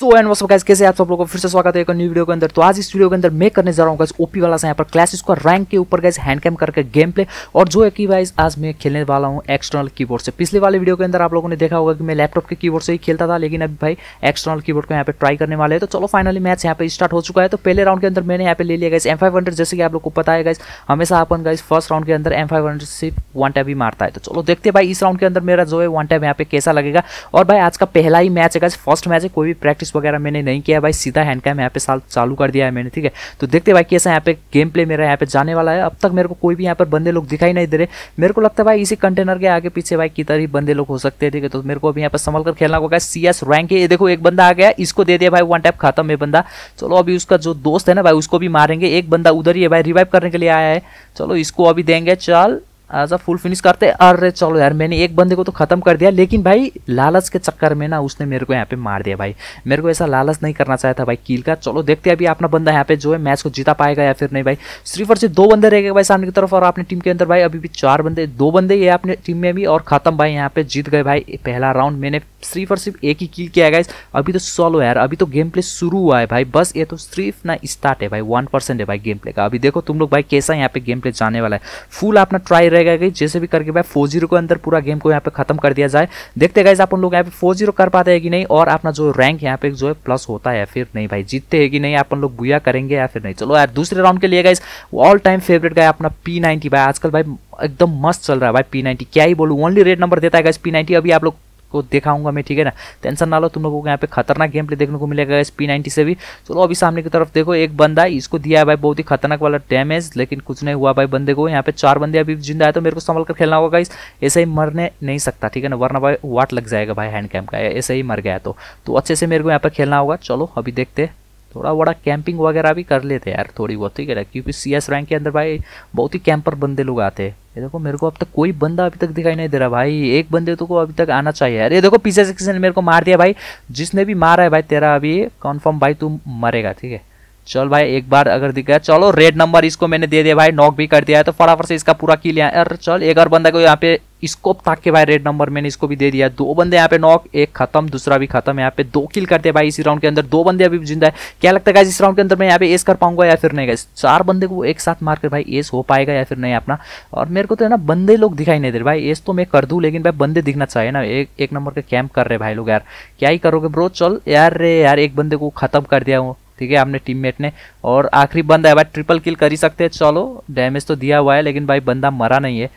so and वो सब कैसे आप सब लोगों को फिर से स्वागत है एक न्यू वीडियो के अंदर तो आज इस वीडियो के अंदर मैं करने जा रहा हूँ ओपी वाला सा यहाँ पर क्लासेस का रैंक के ऊपर गैस हैंड कैम करके गेम प्ले और जो है कि वाइज आज मैं खेलने वाला हूँ एक्सटर्नल कीबोर्ड से पिछले वाले वीडियो के अंदर आप लोगों ने देखा होगा कि मैं लैपटॉप के कीबोर्ड से ही खेलता था लेकिन अभी भाई एक्सटर्नल कीबोर्ड को यहाँ पर ट्राई करने वाले तो चलो फाइनली मैच यहाँ पर स्टार्ट हो चुका है तो पहले राउंड के अंदर मैंने यहाँ पे ले लिया गया एम फाइव हंड्रेड जैसे कि आप लोग को पता है गाइस हमेशा अपन गाइस फर्स्ट राउंड के अंदर एम फाइव हंड्रेड से वन टैप ही मारता है तो चलो देखते भाई इस राउंड के अंदर मेरा जो है वन टैप यहाँ पे कैसा लगेगा और भाई आज का पहला ही मैच है गाइस फर्स्ट मैच है कोई भी प्रैक्टिस प्रैक्टिस वगैरह मैंने नहीं किया भाई सीधा हैंड कैम यहाँ पे साल चालू कर दिया है मैंने ठीक है तो देखते भाई कैसा यहाँ पे गेम प्ले मेरा यहाँ पे जाने वाला है अब तक मेरे को कोई भी यहाँ पर बंदे लोग दिखाई नहीं दे रहे मेरे को लगता है भाई इसी कंटेनर के आगे पीछे भाई किधर ही बंदे लोग हो सकते हैं ठीक है तो मेरे को अभी यहाँ पर संभल कर खेलना होगा सी एस रैंक है देखो एक बंदा आ गया इसको दे दिया भाई वन टाइप खत्म है बंदा चलो अभी उसका जो दोस्त है ना भाई उसको भी मारेंगे एक बंदा उधर ही है भाई रिवाइव करने के लिए आया है चलो इसको अभी देंगे चल आजा फुल फिनिश करते अरे चलो यार मैंने एक बंदे को तो ख़त्म कर दिया लेकिन भाई लालच के चक्कर में ना उसने मेरे को यहाँ पे मार दिया भाई मेरे को ऐसा लालच नहीं करना चाहता था भाई कील का चलो देखते हैं अभी अपना बंदा यहाँ पे जो है मैच को जीता पाएगा या फिर नहीं भाई सिर्फ से दो बंदे रह गए भाई सामने की तरफ और अपनी टीम के अंदर भाई अभी भी चार बंदे दो बंदे ये अपने टीम में भी और ख़त्म भाई यहाँ पे जीत गए भाई पहला राउंड मैंने सिर्फ और सिर्फ एक ही किल किया है अभी तो सॉल्व है यार अभी तो गेम प्ले शुरू हुआ है भाई बस ये तो सिर्फ ना स्टार्ट है भाई वन परसेंट है भाई गेम प्ले का अभी देखो तुम लोग भाई कैसा यहाँ पे गेम प्ले जाने वाला है फुल अपना ट्राई रहेगा कि जैसे भी करके भाई फोर जीरो के अंदर पूरा गेम को यहाँ पे खत्म कर दिया जाए देखते गाइज आप उन लोग यहाँ पे फोर जीरो कर पाते हैं कि नहीं और अपना जो रैंक यहाँ पे जो है प्लस होता है फिर नहीं भाई जीतते है कि नहीं आप लोग बुया करेंगे या फिर नहीं चलो यार दूसरे राउंड के लिए गाइज ऑल टाइम फेवरेट गाय अपना पी नाइनटी भाई आजकल भाई एकदम मस्त चल रहा है भाई पी नाइनटी क्या ही बोलूँ ओनली रेड नंबर देता है गाइज पी नाइनटी अभी आप लोग को दिखाऊंगा मैं ठीक है ना टेंशन ना लो तुम लोगों को यहाँ पे खतरनाक गेम प्ले देखने को मिलेगा इस पी नाइन्टी से भी चलो अभी सामने की तरफ देखो एक बंदा है इसको दिया है भाई बहुत ही खतरनाक वाला डैमेज लेकिन कुछ नहीं हुआ भाई बंदे को यहाँ पे चार बंदे अभी जिंदा है तो मेरे को संभल कर खेलना होगा इस ऐसे ही मरने नहीं सकता ठीक है ना वरना भाई वाट लग जाएगा भाई हैंड कैम का ऐसे ही मर गया तो, तो अच्छे से मेरे को यहाँ पर खेलना होगा चलो अभी देखते थोड़ा बड़ा कैंपिंग वगैरह भी कर लेते यार थोड़ी बहुत ठीक है ना क्योंकि सी एस रैंक के अंदर भाई बहुत ही कैंपर बंदे लोग आते हैं ये देखो मेरे को अब तक कोई बंदा अभी तक दिखाई नहीं दे रहा भाई एक बंदे तो को अभी तक आना चाहिए यार ये देखो पीछे से किसी ने मेरे को मार दिया भाई जिसने भी मारा है भाई तेरा अभी कन्फर्म भाई तू मरेगा ठीक है चल भाई एक बार अगर दिख गया चलो रेड नंबर इसको मैंने दे दिया भाई नॉक भी कर दिया है तो फटाफट से इसका पूरा किल यहाँ यार चल एक और बंदा को यहाँ पे स्कोप ताक के भाई रेड नंबर मैंने इसको भी दे दिया दो बंदे यहाँ पे नॉक एक खत्म दूसरा भी खत्म यहाँ पे दो किल करते हैं भाई इसी राउंड के अंदर दो बंदे अभी जिंदा है क्या लगता है इस राउंड के अंदर मैं यहाँ पे एस कर पाऊंगा या फिर नहीं गए चार बंदे को एक साथ मारकर भाई एस हो पाएगा या फिर नहीं अपना और मेरे को तो है ना बंदे लोग दिखाई नहीं दे रहे भाई एस तो मैं कर दूँ लेकिन भाई बंदे दिखना चाहिए ना एक नंबर के कैंप कर रहे भाई लोग यार क्या ही करोगे ब्रो चल यार यार एक बंदे को खत्म कर दिया हूँ ठीक है आपने टीममेट ने और आखिरी बंदा है भाई ट्रिपल किल कर ही सकते हैं चलो डैमेज तो दिया हुआ है लेकिन भाई बंदा मरा नहीं है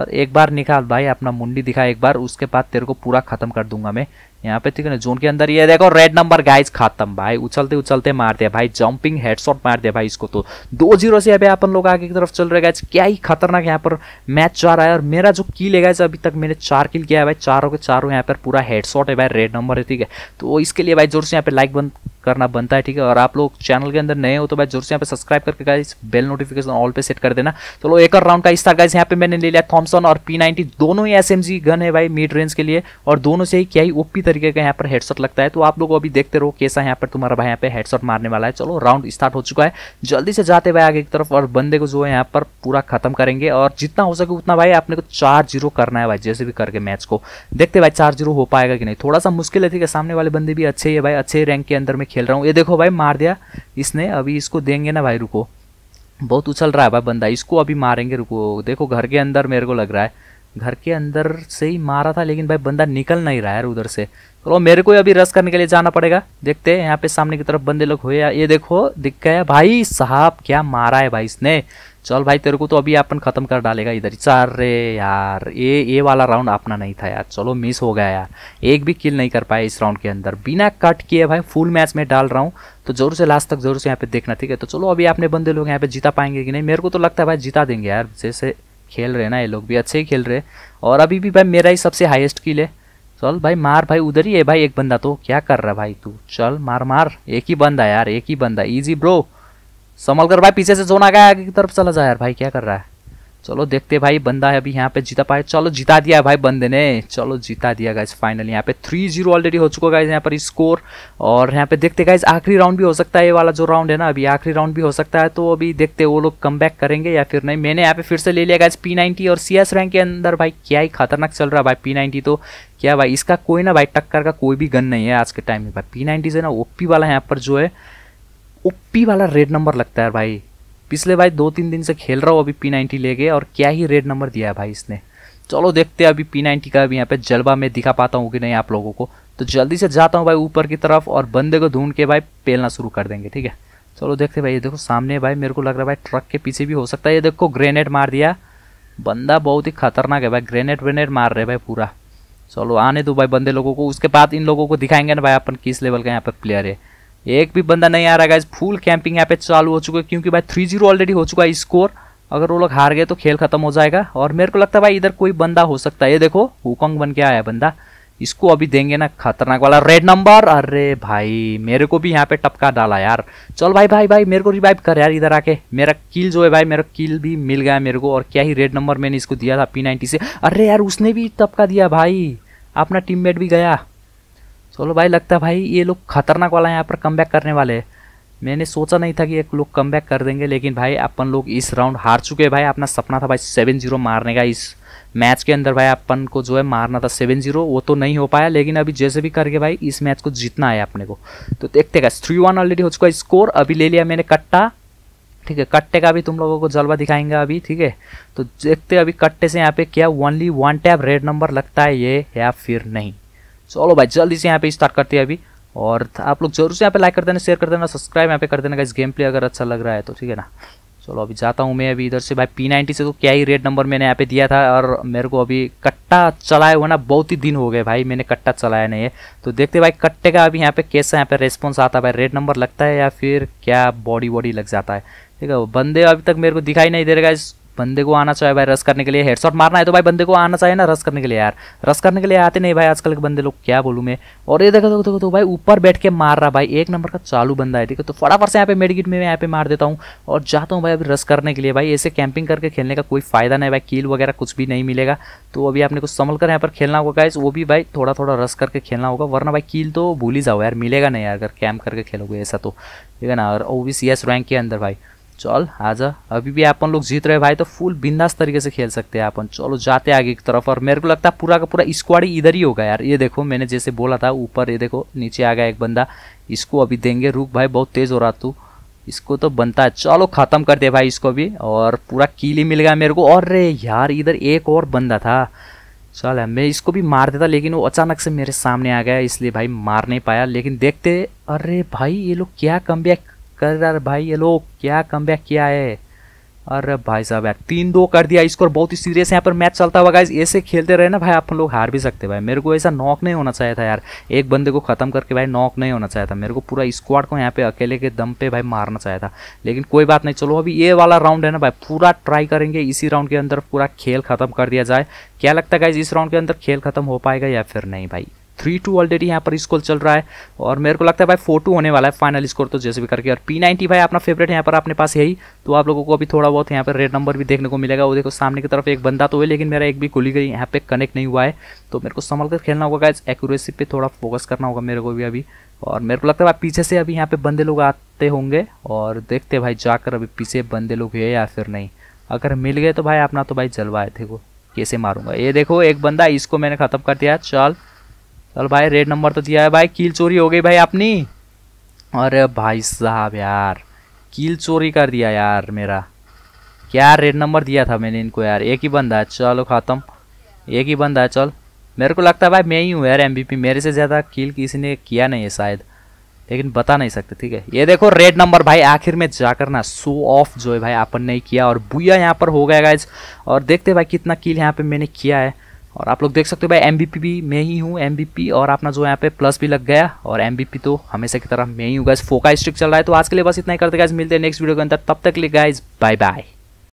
और एक बार निकाल भाई अपना मुंडी दिखा एक बार उसके बाद तेरे को पूरा खत्म कर दूंगा मैं यहाँ पे ठीक है ना जोन के अंदर ये देखो रेड नंबर गाइस खत्म भाई उछलते उछलते मार दिया भाई जंपिंग हेडशॉट मार दिया भाई इसको तो दो जीरो से अभी अपन लोग आगे की तरफ चल रहे गाइज क्या ही खतरनाक यहाँ पर मैच चल रहा है और मेरा जो किल है गाइज अभी तक मैंने चार किल किया है भाई चारों के चारों यहाँ पर पूरा हेडशॉट है भाई रेड नंबर है ठीक है तो इसके लिए भाई जोर से यहाँ पे लाइक बंद करना बनता है ठीक है और आप लोग चैनल के अंदर नए हो तो भाई जोर से यहाँ पे सब्सक्राइब करके गाइस बेल नोटिफिकेशन ऑल पे सेट कर देना चलो तो एक और राउंड का इस तरह गाइस यहाँ पे मैंने ले लिया थॉमसन और पी नाइनटी दोनों ही एस गन है भाई मिड रेंज के लिए और दोनों से ही क्या ही ओपी तरीके का यहाँ पर हेडशॉट लगता है तो आप लोग अभी देखते रहो कैसा यहाँ पर तुम्हारा भाई यहाँ पे हेडशॉट मारने वाला है चलो राउंड स्टार्ट हो चुका है जल्दी से जाते भाई आगे की तरफ और बंदे को जो है यहाँ पर पूरा खत्म करेंगे और जितना हो सके उतना भाई आपने को तो चार जीरो करना है भाई जैसे भी करके मैच को देखते भाई चार जीरो हो पाएगा कि नहीं थोड़ा सा मुश्किल है ठीक है सामने वाले बंदे भी अच्छे है भाई अच्छे रैंक के अंदर में खेल रहा हूँ ये देखो भाई मार दिया इसने अभी इसको देंगे ना भाई रुको बहुत उछल रहा है भाई बंदा इसको अभी मारेंगे रुको देखो घर के अंदर मेरे को लग रहा है घर के अंदर से ही मारा था लेकिन भाई बंदा निकल नहीं रहा है उधर से चलो मेरे को अभी रस करने के लिए जाना पड़ेगा देखते हैं यहाँ पे सामने की तरफ बंदे लोग हुए ये देखो दिख गया भाई साहब क्या मारा है भाई इसने चल भाई तेरे को तो अभी अपन ख़त्म कर डालेगा इधर ही चार रे यार ये ये वाला राउंड अपना नहीं था यार चलो मिस हो गया यार एक भी किल नहीं कर पाया इस राउंड के अंदर बिना कट किए भाई फुल मैच में डाल रहा हूँ तो जरूर से लास्ट तक जरूर से यहाँ पे देखना ठीक है तो चलो अभी आपने बंदे लोग यहाँ पे जीता पाएंगे कि नहीं मेरे को तो लगता है भाई जीता देंगे यार जैसे खेल रहे ना ये लोग भी अच्छे ही खेल रहे और अभी भी भाई मेरा ही सबसे हाईएस्ट किल है चल भाई मार भाई उधर ही है भाई एक बंदा तो क्या कर रहा है भाई तू चल मार मार एक ही बंदा यार एक ही बंदा इजी ब्रो संभल कर भाई पीछे से जोन आ गया आगे की तरफ चला जाए यार भाई क्या कर रहा है चलो देखते भाई बंदा है अभी यहाँ पे जीता पाए चलो जीता दिया है भाई बंदे ने चलो जीता दिया गाइज फाइनल यहाँ पे थ्री जीरो ऑलरेडी हो चुका गाइज यहाँ पर स्कोर और यहाँ पे देखते गाइज आखिरी राउंड भी हो सकता है ये वाला जो राउंड है ना अभी आखिरी राउंड भी हो सकता है तो अभी देखते वो लोग कम बैक करेंगे या फिर नहीं मैंने यहाँ पे फिर से ले लिया गाइज पी और सी रैंक के अंदर भाई क्या ही खतरनाक चल रहा है भाई पी तो क्या भाई इसका कोई ना भाई टक्कर का कोई भी गन नहीं है आज के टाइम में भाई पी नाइन्टी जो है ना ओपी वाला यहाँ पर जो है ओपी वाला रेड नंबर लगता है भाई पिछले भाई दो तीन दिन से खेल रहा हूँ अभी पी नाइन्टी ले गए और क्या ही रेड नंबर दिया है भाई इसने चलो देखते हैं अभी पी नाइन्टी का अभी यहाँ पे जलवा मैं दिखा पाता हूँ कि नहीं आप लोगों को तो जल्दी से जाता हूँ भाई ऊपर की तरफ और बंदे को ढूंढ के भाई पेलना शुरू कर देंगे ठीक है चलो देखते भाई ये देखो सामने भाई मेरे को लग रहा है भाई ट्रक के पीछे भी हो सकता है ये देखो ग्रेनेड मार दिया बंदा बहुत ही खतरनाक है भाई ग्रेनेड व्रेनेड मार रहे भाई पूरा चलो आने दो भाई बंदे लोगों को उसके बाद इन लोगों को दिखाएंगे ना भाई अपन किस लेवल का यहाँ पर प्लेयर है एक भी बंदा नहीं आ रहा है गाइज फुल कैंपिंग यहाँ पे चालू हो चुका है क्योंकि भाई थ्री जीरो ऑलरेडी हो चुका है स्कोर अगर वो लोग हार गए तो खेल खत्म हो जाएगा और मेरे को लगता है भाई इधर कोई बंदा हो सकता है ये देखो हुकंग बन के आया बंदा इसको अभी देंगे ना खतरनाक वाला रेड नंबर अरे भाई मेरे को भी यहाँ पे टपका डाला यार चल भाई भाई भाई मेरे को रिवाइव कर यार इधर आके मेरा किल जो है भाई मेरा किल भी मिल गया मेरे को और क्या ही रेड नंबर मैंने इसको दिया था पी से अरे यार उसने भी टपका दिया भाई अपना टीममेट भी गया चलो भाई लगता है भाई ये लोग खतरनाक वाला यहाँ पर कम करने वाले हैं मैंने सोचा नहीं था कि एक लोग कम कर देंगे लेकिन भाई अपन लोग इस राउंड हार चुके हैं भाई अपना सपना था भाई सेवन जीरो मारने का इस मैच के अंदर भाई अपन को जो है मारना था सेवन जीरो वो तो नहीं हो पाया लेकिन अभी जैसे भी करके भाई इस मैच को जीतना है अपने को तो देखते गए थ्री वन ऑलरेडी हो चुका है स्कोर अभी ले लिया मैंने कट्टा ठीक है कट्टे का भी तुम लोगों को जलवा दिखाएंगे अभी ठीक है तो देखते अभी कट्टे से यहाँ पे क्या only one tap red number लगता है ये या फिर नहीं चलो भाई जल्दी से यहाँ पे स्टार्ट करते हैं अभी और आप लोग जरूर से यहाँ पे लाइक कर देना शेयर कर देना सब्सक्राइब यहाँ पे कर देना इस गेम प्ले अगर अच्छा लग रहा है तो ठीक है ना चलो अभी जाता हूँ मैं अभी इधर से भाई पी नाइन्टी से तो क्या ही रेड नंबर मैंने यहाँ पे दिया था और मेरे को अभी कट्टा चलाए हुआ ना बहुत ही दिन हो गए भाई मैंने कट्टा चलाया नहीं है तो देखते भाई कट्टे का अभी यहाँ पे कैसा यहाँ पे रेस्पॉन्स आता है भाई रेड नंबर लगता है या फिर क्या बॉडी वॉडी लग जाता है ठीक है बंदे अभी तक मेरे को दिखाई नहीं दे रहेगा इस बंदे को आना चाहिए भाई रस करने के लिए हेडशॉट मारना है तो भाई बंदे को आना चाहिए ना रस करने के लिए यार रस करने के लिए आते नहीं भाई आजकल के बंदे लोग क्या बोलूँ मैं और ये देखो देखो देखो तो भाई ऊपर बैठ के मार रहा भाई एक नंबर का चालू बंदा है ठीक है तो फटाफट से यहाँ पे मेडिकिट में यहाँ पे मार देता हूँ और जाता हूँ भाई अभी रस करने के लिए भाई ऐसे कैंपिंग करके खेलने का कोई फायदा नहीं भाई कील वगैरह कुछ भी नहीं मिलेगा तो अभी आपने कुछ संभल कर यहाँ पर खेलना होगा गाइज वो भी भाई थोड़ा थोड़ा रस करके खेलना होगा वरना भाई कील तो भूल ही जाओ यार मिलेगा नहीं यार अगर कैंप करके खेलोगे ऐसा तो ठीक है ना और O V C S rank के अंदर भाई चल आज अभी भी अपन लोग जीत रहे भाई तो फुल बिंदास तरीके से खेल सकते हैं अपन चलो जाते आगे की तरफ और मेरे को लगता है पूरा का पूरा स्क्वाड ही इधर ही होगा यार ये देखो मैंने जैसे बोला था ऊपर ये देखो नीचे आ गया एक बंदा इसको अभी देंगे रुक भाई बहुत तेज़ हो रहा तू इसको तो बनता है चलो ख़त्म कर दे भाई इसको भी और पूरा कीली मिल गया मेरे को और रे यार इधर एक और बंदा था चल मैं इसको भी मार देता लेकिन वो अचानक से मेरे सामने आ गया इसलिए भाई मार नहीं पाया लेकिन देखते अरे भाई ये लोग क्या कम कर रहा है भाई ये लोग क्या कम किया है अरे भाई साहब यार तीन दो कर दिया स्कोर बहुत ही सीरियस है यहाँ पर मैच चलता हुआ गाइज ऐसे खेलते रहे ना भाई आप लोग हार भी सकते भाई मेरे को ऐसा नॉक नहीं होना चाहिए था यार एक बंदे को खत्म करके भाई नॉक नहीं होना चाहिए था मेरे को पूरा स्क्वाड को यहाँ पे अकेले के दम पे भाई मारना चाहिए था लेकिन कोई बात नहीं चलो अभी ये वाला राउंड है ना भाई पूरा ट्राई करेंगे इसी राउंड के अंदर पूरा खेल खत्म कर दिया जाए क्या लगता है गाइज इस राउंड के अंदर खेल खत्म हो पाएगा या फिर नहीं भाई थ्री टू ऑलरेडी यहाँ पर स्कोर चल रहा है और मेरे को लगता है भाई फोर टू होने वाला है फाइनल स्कोर तो जैसे भी करके और पी नाइनटी भाई अपना फेवरेट यहाँ पर अपने पास यही तो आप लोगों को अभी थोड़ा बहुत यहाँ पर रेड नंबर भी देखने को मिलेगा वो देखो सामने की तरफ एक बंदा तो है लेकिन मेरा एक भी खुली गई यहाँ पे कनेक्ट नहीं हुआ है तो मेरे को संभल कर खेलना होगा गाइज एक्यूरेसी पे थोड़ा फोकस करना होगा मेरे को भी अभी और मेरे को लगता है भाई पीछे से अभी यहाँ पे बंदे लोग आते होंगे और देखते भाई जाकर अभी पीछे बंदे लोग है या फिर नहीं अगर मिल गए तो भाई अपना तो भाई जलवाए थे वो कैसे मारूंगा ये देखो एक बंदा इसको मैंने ख़त्म कर दिया चल चल भाई रेड नंबर तो दिया है भाई कील चोरी हो गई भाई अपनी अरे भाई साहब यार कील चोरी कर दिया यार मेरा क्या रेड नंबर दिया था मैंने इनको यार एक ही बंदा है चलो ख़त्म एक ही बंदा है चल मेरे को लगता है भाई मैं ही हूँ यार एमबीपी मेरे से ज़्यादा कील किसी ने किया नहीं है शायद लेकिन बता नहीं सकते ठीक है ये देखो रेड नंबर भाई आखिर में जाकर ना शो ऑफ जो है भाई अपन ने किया और बुया यहाँ पर हो गया गाइज और देखते भाई कितना कील यहाँ पर मैंने किया है और आप लोग देख सकते हो भाई एम भी मैं ही हूँ एम और अपना जो यहाँ पे प्लस भी लग गया और एम तो हमेशा की तरह मैं ही हूँ गैस फोका स्ट्रिक चल रहा है तो आज के लिए बस इतना ही करते गैस मिलते हैं नेक्स्ट वीडियो के अंदर तब तक लिए गाइज बाय बाय